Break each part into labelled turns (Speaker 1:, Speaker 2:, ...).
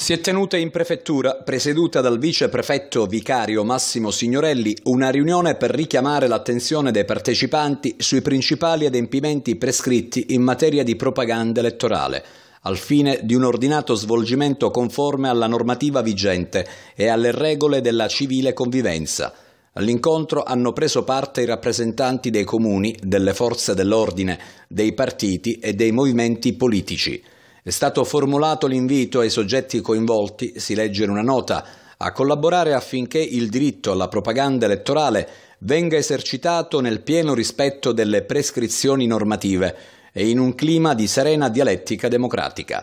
Speaker 1: Si è tenuta in prefettura, presieduta dal vice prefetto vicario Massimo Signorelli, una riunione per richiamare l'attenzione dei partecipanti sui principali adempimenti prescritti in materia di propaganda elettorale, al fine di un ordinato svolgimento conforme alla normativa vigente e alle regole della civile convivenza. All'incontro hanno preso parte i rappresentanti dei comuni, delle forze dell'ordine, dei partiti e dei movimenti politici. È stato formulato l'invito ai soggetti coinvolti, si legge in una nota, a collaborare affinché il diritto alla propaganda elettorale venga esercitato nel pieno rispetto delle prescrizioni normative e in un clima di serena dialettica democratica.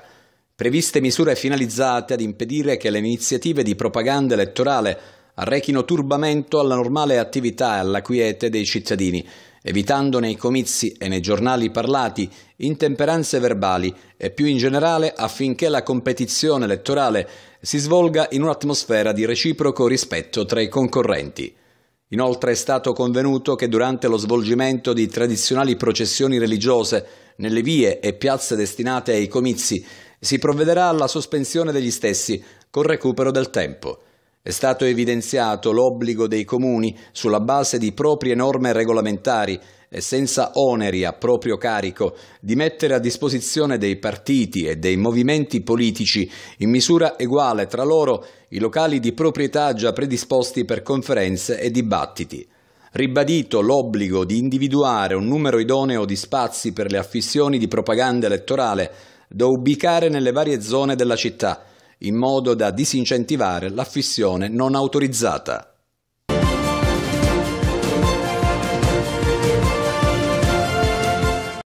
Speaker 1: Previste misure finalizzate ad impedire che le iniziative di propaganda elettorale arrechino turbamento alla normale attività e alla quiete dei cittadini evitando nei comizi e nei giornali parlati intemperanze verbali e più in generale affinché la competizione elettorale si svolga in un'atmosfera di reciproco rispetto tra i concorrenti. Inoltre è stato convenuto che durante lo svolgimento di tradizionali processioni religiose nelle vie e piazze destinate ai comizi si provvederà alla sospensione degli stessi col recupero del tempo. È stato evidenziato l'obbligo dei comuni, sulla base di proprie norme regolamentari e senza oneri a proprio carico, di mettere a disposizione dei partiti e dei movimenti politici in misura uguale tra loro i locali di proprietà già predisposti per conferenze e dibattiti ribadito l'obbligo di individuare un numero idoneo di spazi per le affissioni di propaganda elettorale da ubicare nelle varie zone della città, in modo da disincentivare l'affissione non autorizzata.